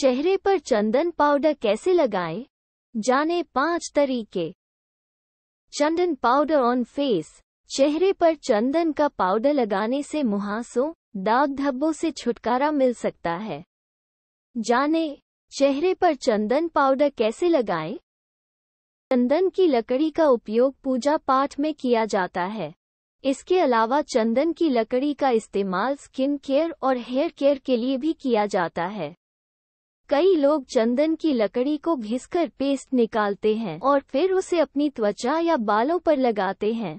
चेहरे पर चंदन पाउडर कैसे लगाएं? जाने पांच तरीके चंदन पाउडर ऑन फेस चेहरे पर चंदन का पाउडर लगाने से मुहासों दाग धब्बों से छुटकारा मिल सकता है जाने चेहरे पर चंदन पाउडर कैसे लगाएं? चंदन की लकड़ी का उपयोग पूजा पाठ में किया जाता है इसके अलावा चंदन की लकड़ी का इस्तेमाल स्किन केयर और हेयर केयर के लिए भी किया जाता है कई लोग चंदन की लकड़ी को घिसकर पेस्ट निकालते हैं और फिर उसे अपनी त्वचा या बालों पर लगाते हैं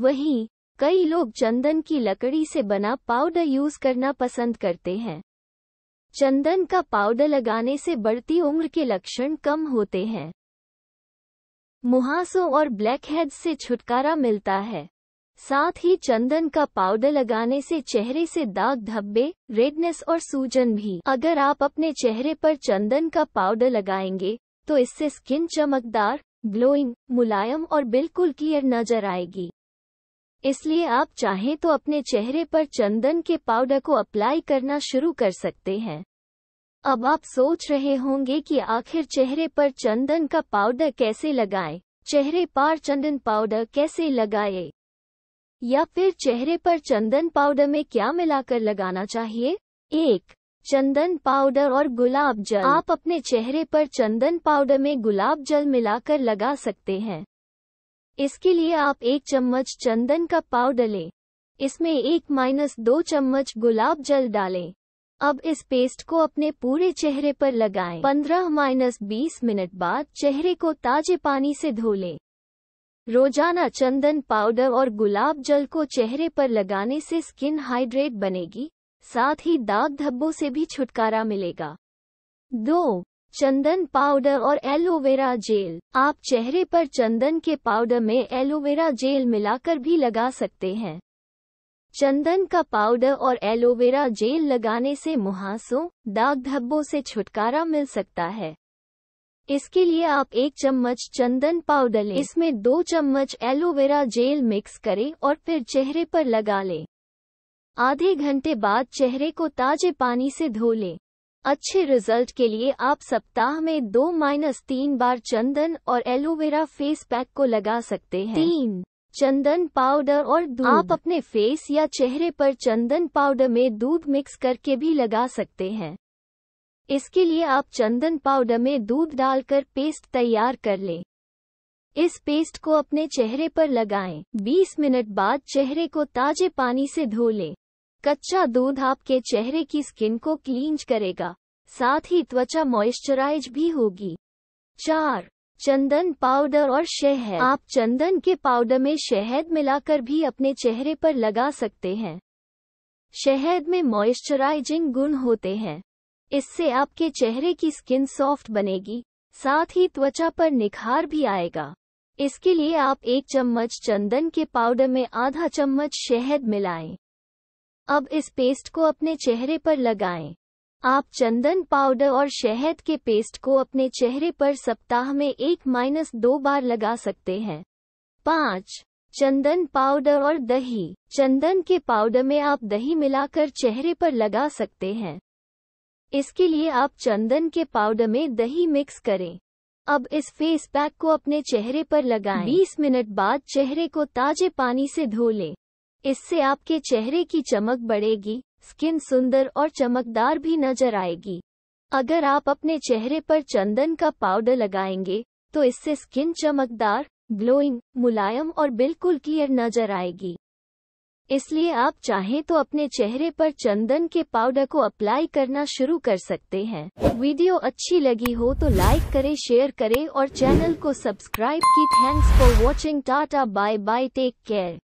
वहीं कई लोग चंदन की लकड़ी से बना पाउडर यूज करना पसंद करते हैं चंदन का पाउडर लगाने से बढ़ती उम्र के लक्षण कम होते हैं मुहासों और ब्लैक हेड से छुटकारा मिलता है साथ ही चंदन का पाउडर लगाने से चेहरे से दाग धब्बे रेडनेस और सूजन भी अगर आप अपने चेहरे पर चंदन का पाउडर लगाएंगे तो इससे स्किन चमकदार ग्लोइंग मुलायम और बिल्कुल क्लियर नजर आएगी इसलिए आप चाहें तो अपने चेहरे पर चंदन के पाउडर को अप्लाई करना शुरू कर सकते हैं अब आप सोच रहे होंगे कि आखिर चेहरे पर चंदन का पाउडर कैसे लगाएं, चेहरे पर चंदन पाउडर कैसे लगाएं? या फिर चेहरे पर चंदन पाउडर में क्या मिलाकर लगाना चाहिए एक चंदन पाउडर और गुलाब जल आप अपने चेहरे पर चंदन पाउडर में गुलाब जल मिलाकर लगा सकते हैं इसके लिए आप एक चम्मच चंदन का पाउडर लें इसमें एक माइनस दो चम्मच गुलाब जल डालें अब इस पेस्ट को अपने पूरे चेहरे पर लगाएं। 15 माइनस बीस मिनट बाद चेहरे को ताजे पानी से धो लें रोजाना चंदन पाउडर और गुलाब जल को चेहरे पर लगाने से स्किन हाइड्रेट बनेगी साथ ही दाग धब्बों से भी छुटकारा मिलेगा दो चंदन पाउडर और एलोवेरा जेल आप चेहरे पर चंदन के पाउडर में एलोवेरा जेल मिलाकर भी लगा सकते हैं चंदन का पाउडर और एलोवेरा जेल लगाने से मुहासों दाग धब्बों से छुटकारा मिल सकता है इसके लिए आप एक चम्मच चंदन पाउडर लें इसमें दो चम्मच एलोवेरा जेल मिक्स करें और फिर चेहरे पर लगा लें आधे घंटे बाद चेहरे को ताजे पानी से धो लें अच्छे रिजल्ट के लिए आप सप्ताह में दो माइनस तीन बार चंदन और एलोवेरा फेस पैक को लगा सकते हैं तीन चंदन पाउडर और दूध आप अपने फेस या चेहरे पर चंदन पाउडर में दूध मिक्स करके भी लगा सकते हैं इसके लिए आप चंदन पाउडर में दूध डालकर पेस्ट तैयार कर लें इस पेस्ट को अपने चेहरे पर लगाएं। 20 मिनट बाद चेहरे को ताजे पानी से धो लें। कच्चा दूध आपके चेहरे की स्किन को क्लींज करेगा साथ ही त्वचा मॉइस्चराइज भी होगी चार चंदन पाउडर और शहद आप चंदन के पाउडर में शहद मिलाकर भी अपने चेहरे पर लगा सकते हैं शहद में मॉइस्चराइजिंग गुण होते हैं इससे आपके चेहरे की स्किन सॉफ्ट बनेगी साथ ही त्वचा पर निखार भी आएगा इसके लिए आप एक चम्मच चंदन के पाउडर में आधा चम्मच शहद मिलाएं। अब इस पेस्ट को अपने चेहरे पर लगाएं। आप चंदन पाउडर और शहद के पेस्ट को अपने चेहरे पर सप्ताह में एक माइनस दो बार लगा सकते हैं पाँच चंदन पाउडर और दही चंदन के पाउडर में आप दही मिलाकर चेहरे पर लगा सकते हैं इसके लिए आप चंदन के पाउडर में दही मिक्स करें अब इस फेस पैक को अपने चेहरे पर लगाएं। 20 मिनट बाद चेहरे को ताजे पानी से धो लें इससे आपके चेहरे की चमक बढ़ेगी स्किन सुंदर और चमकदार भी नजर आएगी अगर आप अपने चेहरे पर चंदन का पाउडर लगाएंगे तो इससे स्किन चमकदार ग्लोइंग मुलायम और बिल्कुल क्लियर नजर आएगी इसलिए आप चाहें तो अपने चेहरे पर चंदन के पाउडर को अप्लाई करना शुरू कर सकते हैं वीडियो अच्छी लगी हो तो लाइक करें शेयर करें और चैनल को सब्सक्राइब की thanks for watching tata bye bye take care